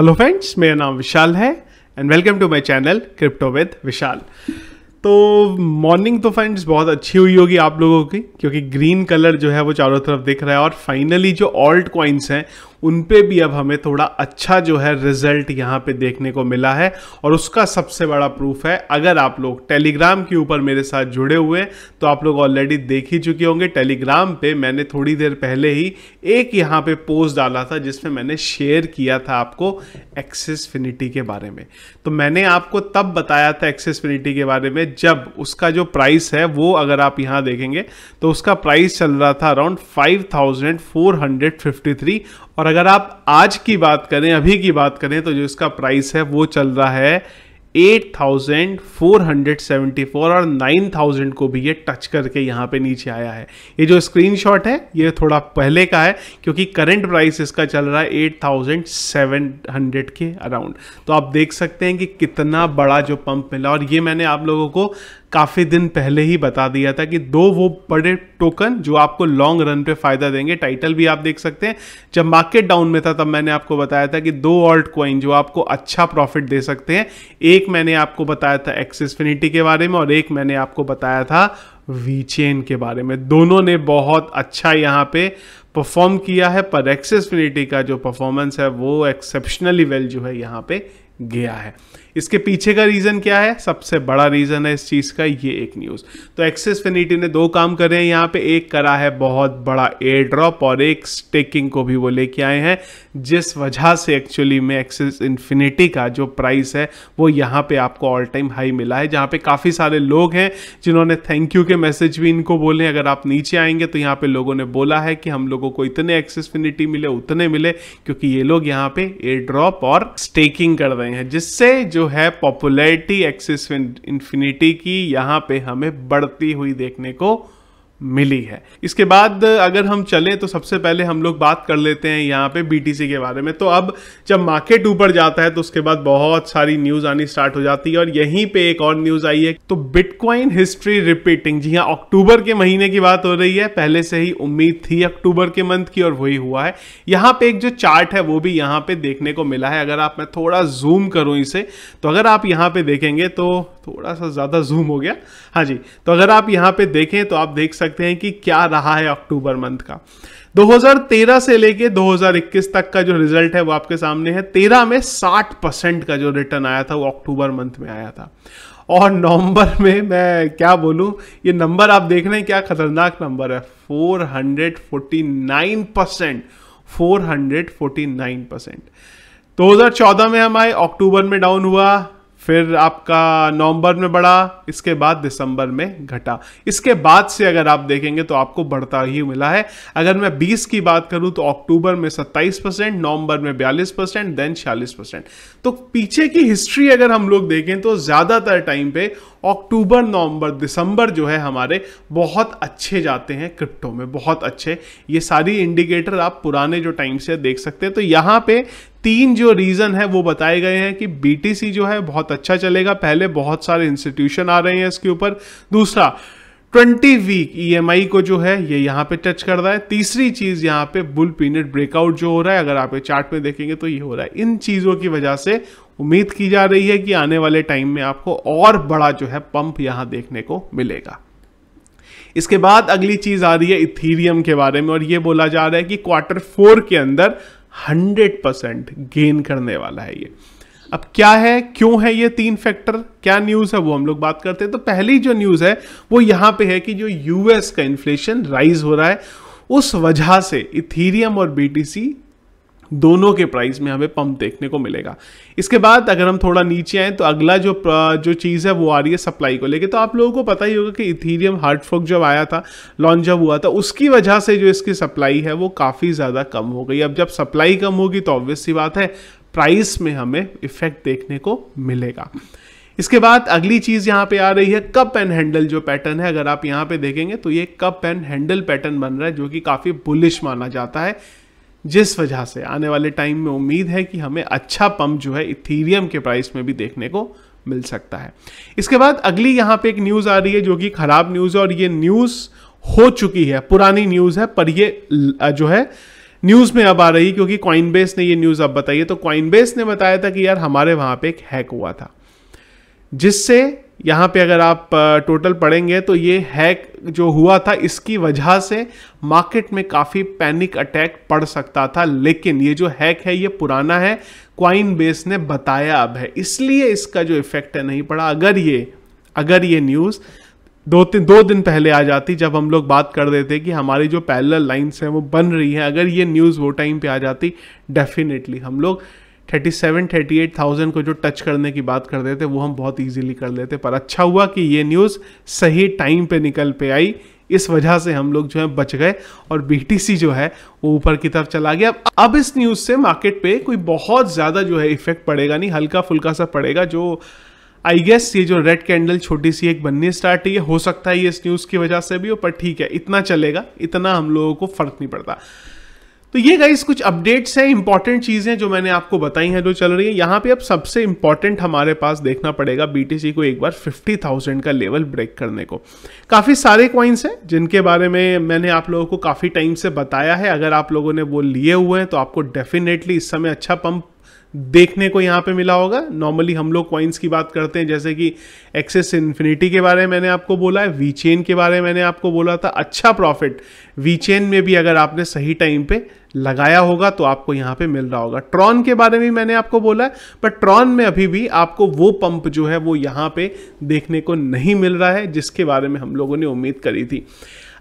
hello friends मेरा नाम विशाल है and welcome to my channel crypto with Vishal तो मॉर्निंग तो फ्रेंड्स बहुत अच्छी हुई होगी आप लोगों की क्योंकि ग्रीन कलर जो है वो चारों तरफ दिख रहा है और फाइनली जो ऑल्ट कॉइन्स हैं उन पे भी अब हमें थोड़ा अच्छा जो है रिजल्ट यहाँ पे देखने को मिला है और उसका सबसे बड़ा प्रूफ है अगर आप लोग टेलीग्राम के ऊपर मेरे साथ जुड़े हुए तो आप लोग ऑलरेडी देख ही चुके होंगे टेलीग्राम पे मैंने थोड़ी देर पहले ही एक यहाँ पे पोस्ट डाला था जिसमें मैंने शेयर किया था आपको एक्सेस फिनिटी के बारे में तो मैंने आपको तब बताया था एक्सेस फिनिटी के बारे में जब उसका जो प्राइस है वो अगर आप यहाँ देखेंगे तो उसका प्राइस चल रहा था around five thousand four hundred fifty three और अगर आप आज की बात करें अभी की बात करें तो जो इसका प्राइस है वो चल रहा है 8,474 और 9,000 को भी ये टच करके यहाँ पे नीचे आया है ये जो स्क्रीनशॉट है ये थोड़ा पहले का है क्योंकि करंट प्राइस इसका चल रहा है 8,700 के अराउंड तो आप देख सकते हैं कि कितना बड़ा जो पंप मिला और ये मैंने आप लोगों को काफ़ी दिन पहले ही बता दिया था कि दो वो बड़े टोकन जो आपको लॉन्ग रन पे फ़ायदा देंगे टाइटल भी आप देख सकते हैं जब मार्केट डाउन में था तब मैंने आपको बताया था कि दो ऑल्ट कॉइन जो आपको अच्छा प्रॉफिट दे सकते हैं एक मैंने आपको बताया था एक्सिस फिनिटी के बारे में और एक मैंने आपको बताया था वी चेन के बारे में दोनों ने बहुत अच्छा यहाँ पे परफॉर्म किया है पर एक्सेसफिनिटी फिनिटी का जो परफॉर्मेंस है वो एक्सेप्शनली वेल जो है यहाँ पे गया है इसके पीछे का रीज़न क्या है सबसे बड़ा रीज़न है इस चीज़ का ये एक न्यूज़ तो एक्सेस फिनिटी ने दो काम करे हैं यहां पे एक करा है बहुत बड़ा एयर ड्रॉप और एक स्टेकिंग को भी वो लेके आए हैं जिस वजह से एक्चुअली में एक्सेस इन्फिनिटी का जो प्राइस है वो यहां पे आपको ऑल टाइम हाई मिला है जहां पे काफ़ी सारे लोग हैं जिन्होंने थैंक यू के मैसेज भी इनको बोले अगर आप नीचे आएंगे तो यहां पे लोगों ने बोला है कि हम लोगों को इतने एक्सेस फिनिटी मिले उतने मिले क्योंकि ये लोग यहाँ पे एयर ड्रॉप और स्टेकिंग कर रहे हैं रहे हैं जिससे जो है पॉपुलैरिटी एक्सिस इन्फिनिटी की यहाँ पे हमें बढ़ती हुई देखने को मिली है इसके बाद अगर हम चलें तो सबसे पहले हम लोग बात कर लेते हैं यहाँ पे बीटीसी के बारे में तो अब जब मार्केट ऊपर जाता है तो उसके बाद बहुत सारी न्यूज़ आनी स्टार्ट हो जाती है और यहीं पे एक और न्यूज़ आई है तो बिटकॉइन हिस्ट्री रिपीटिंग जी हाँ अक्टूबर के महीने की बात हो रही है पहले से ही उम्मीद थी अक्टूबर के मंथ की और वही हुआ है यहाँ पे एक जो चार्ट है वो भी यहाँ पे देखने को मिला है अगर आप मैं थोड़ा जूम करूँ इसे तो अगर आप यहाँ पे देखेंगे तो थोड़ा सा ज़्यादा जूम हो गया हाँ जी तो अगर आप यहाँ पे देखें तो आप देख सकते हैं कि क्या रहा है अक्टूबर मंथ का 2013 से लेके 2021 तक का जो रिजल्ट है वो आपके सामने है 13 में 60 परसेंट का जो रिटर्न आया था वो अक्टूबर मंथ में आया था और नवंबर में मैं क्या बोलूं ये नंबर आप देख रहे हैं क्या खतरनाक नंबर है 449 परसेंट 449 परसेंट 2014 में हम आए अक्टूबर में डाउन हुआ फिर आपका नवंबर में बढ़ा इसके बाद दिसंबर में घटा इसके बाद से अगर आप देखेंगे तो आपको बढ़ता ही मिला है अगर मैं 20 की बात करूं तो अक्टूबर में 27 परसेंट नवंबर में 42 परसेंट देन छियालीस परसेंट तो पीछे की हिस्ट्री अगर हम लोग देखें तो ज़्यादातर टाइम पे अक्टूबर नवंबर दिसंबर जो है हमारे बहुत अच्छे जाते हैं क्रिप्टो में बहुत अच्छे ये सारी इंडिकेटर आप पुराने जो टाइम से देख सकते हैं तो यहाँ पे तीन जो रीज़न है वो बताए गए हैं कि बी जो है बहुत अच्छा चलेगा पहले बहुत सारे इंस्टीट्यूशन आ रहे हैं इसके ऊपर दूसरा ट्वेंटी वीक ई e को जो है ये यहाँ पे टच कर रहा है तीसरी चीज़ यहाँ पे बुल पीनेट ब्रेकआउट जो हो रहा है अगर आप ये चार्ट में देखेंगे तो ये हो रहा है इन चीज़ों की वजह से उम्मीद की जा रही है कि आने वाले टाइम में आपको और बड़ा जो है पंप यहाँ देखने को मिलेगा इसके बाद अगली चीज़ आ रही है इथीरियम के बारे में और ये बोला जा रहा है कि क्वार्टर फोर के अंदर 100 परसेंट गेन करने वाला है ये अब क्या है क्यों है ये तीन फैक्टर क्या न्यूज़ है वो हम लोग बात करते हैं तो पहली जो न्यूज़ है वो यहां पे है कि जो यूएस का इन्फ्लेशन राइज हो रहा है उस वजह से इथीरियम और बीटीसी दोनों के प्राइस में हमें पंप देखने को मिलेगा इसके बाद अगर हम थोड़ा नीचे आए तो अगला जो जो चीज़ है वो आ रही है सप्लाई को लेके तो आप लोगों को पता ही होगा कि इथीरियम हार्ड फोक जब आया था लॉन्च जब हुआ था उसकी वजह से जो इसकी सप्लाई है वो काफ़ी ज़्यादा कम हो गई अब जब सप्लाई कम होगी तो ऑब्वियस सी बात है प्राइस में हमें इफेक्ट देखने को मिलेगा इसके बाद अगली चीज यहां पे आ रही है कप एंड हैंडल जो पैटर्न है अगर आप यहां पे देखेंगे तो ये कप एंड हैंडल पैटर्न बन रहा है जो कि काफी बुलिश माना जाता है जिस वजह से आने वाले टाइम में उम्मीद है कि हमें अच्छा पंप जो है इथीरियम के प्राइस में भी देखने को मिल सकता है इसके बाद अगली यहां पे एक न्यूज आ रही है जो कि खराब न्यूज है और ये न्यूज हो चुकी है पुरानी न्यूज है पर ये जो है न्यूज़ में अब आ रही क्योंकि कॉइनबेस ने ये न्यूज़ अब बताई है तो क्वाइनबेस ने बताया था कि यार हमारे वहां पे एक हैक हुआ था जिससे यहां पे अगर आप टोटल पढ़ेंगे तो ये हैक जो हुआ था इसकी वजह से मार्केट में काफ़ी पैनिक अटैक पड़ सकता था लेकिन ये जो हैक है ये पुराना है क्वाइन बेस ने बताया अब है इसलिए इसका जो इफेक्ट है नहीं पड़ा अगर ये अगर ये न्यूज़ दो तीन दो दिन पहले आ जाती जब हम लोग बात कर देते कि हमारी जो पैरल लाइंस हैं वो बन रही हैं अगर ये न्यूज़ वो टाइम पे आ जाती डेफिनेटली हम लोग thirty seven thirty eight thousand को जो टच करने की बात कर देते वो हम बहुत ईजीली कर लेते पर अच्छा हुआ कि ये न्यूज़ सही टाइम पे निकल पे आई इस वजह से हम लोग जो है बच गए और बीटीसी जो है वो ऊपर की तरफ चला गया अब इस न्यूज़ से मार्केट पे कोई बहुत ज़्यादा जो है इफेक्ट पड़ेगा नहीं हल्का फुल्का सा पड़ेगा जो आई गेस ये जो रेड कैंडल छोटी सी एक बननी स्टार्ट हुई है हो सकता है ये इस न्यूज़ की वजह से भी हो पर ठीक है इतना चलेगा इतना हम लोगों को फ़र्क नहीं पड़ता तो ये गाइस कुछ अपडेट्स हैं इंपॉर्टेंट चीज़ें जो मैंने आपको बताई हैं जो चल रही है यहाँ पे अब सबसे इंपॉर्टेंट हमारे पास देखना पड़ेगा बीटीसी को एक बार 50,000 का लेवल ब्रेक करने को काफ़ी सारे क्वाइंस हैं जिनके बारे में मैंने आप लोगों को काफ़ी टाइम से बताया है अगर आप लोगों ने वो लिए हुए हैं तो आपको डेफिनेटली इस समय अच्छा पंप देखने को यहाँ पे मिला होगा नॉर्मली हम लोग कॉइन्स की बात करते हैं जैसे कि एक्सेस इन्फिनिटी के बारे में मैंने आपको बोला है वी चेन के बारे में मैंने आपको बोला था अच्छा प्रॉफिट वी चेन में भी अगर आपने सही टाइम पे लगाया होगा तो आपको यहाँ पे मिल रहा होगा ट्रॉन के बारे में भी मैंने आपको बोला है बट ट्रॉन में अभी भी आपको वो पंप जो है वो यहाँ पे देखने को नहीं मिल रहा है जिसके बारे में हम लोगों ने उम्मीद करी थी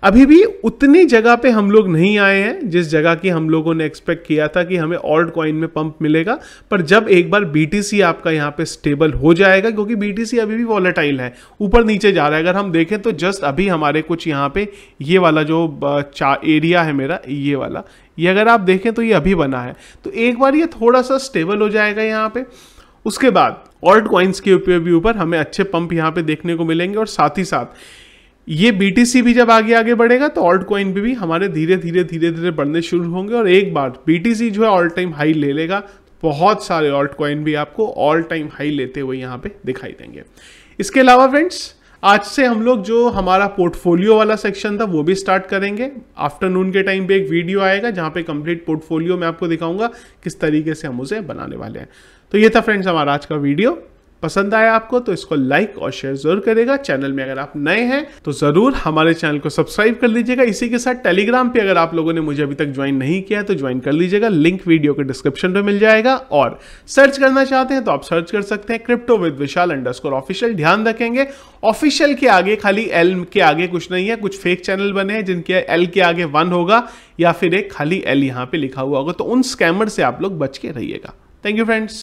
अभी भी उतनी जगह पे हम लोग नहीं आए हैं जिस जगह की हम लोगों ने एक्सपेक्ट किया था कि हमें ऑल्ट कॉइन में पंप मिलेगा पर जब एक बार बीटीसी आपका यहाँ पे स्टेबल हो जाएगा क्योंकि बी अभी भी वॉलेटाइल है ऊपर नीचे जा रहा है अगर हम देखें तो जस्ट अभी हमारे कुछ यहाँ पे ये वाला जो एरिया है मेरा ये वाला ये अगर आप देखें तो ये अभी बना है तो एक बार ये थोड़ा सा स्टेबल हो जाएगा यहाँ पे उसके बाद ऑल्ट कॉइन्स के ऊपर हमें अच्छे पंप यहाँ पे देखने को मिलेंगे और साथ ही साथ ये बीटीसी भी जब आगे आगे बढ़ेगा तो ऑल्ट कॉइन भी, भी हमारे धीरे धीरे धीरे धीरे बढ़ने शुरू होंगे और एक बार बीटीसी जो है ऑल टाइम हाई ले लेगा बहुत सारे ऑल्ट कॉइन भी आपको ऑल टाइम हाई लेते हुए यहाँ पे दिखाई देंगे इसके अलावा फ्रेंड्स आज से हम लोग जो हमारा पोर्टफोलियो वाला सेक्शन था वो भी स्टार्ट करेंगे आफ्टरनून के टाइम पे एक वीडियो आएगा जहाँ पे कंप्लीट पोर्टफोलियो मैं आपको दिखाऊंगा किस तरीके से हम उसे बनाने वाले हैं तो ये था फ्रेंड्स हमारा आज का वीडियो पसंद आया आपको तो इसको लाइक और शेयर जरूर करेगा चैनल में अगर आप नए हैं तो जरूर हमारे चैनल को सब्सक्राइब कर लीजिएगा इसी के साथ टेलीग्राम पे अगर आप लोगों ने मुझे अभी तक ज्वाइन नहीं किया तो ज्वाइन कर लीजिएगा लिंक वीडियो के डिस्क्रिप्शन में मिल जाएगा और सर्च करना चाहते हैं तो आप सर्च कर सकते हैं crypto with Vishal under official ध्यान रखेंगे ऑफिशियल के आगे खाली एल के आगे कुछ नहीं है कुछ फेक चैनल बने हैं जिनके एल के आगे वन होगा या फिर एक खाली एल यहाँ पे लिखा हुआ होगा तो उन स्कैमर से आप लोग बच के रहिएगा थैंक यू फ्रेंड्स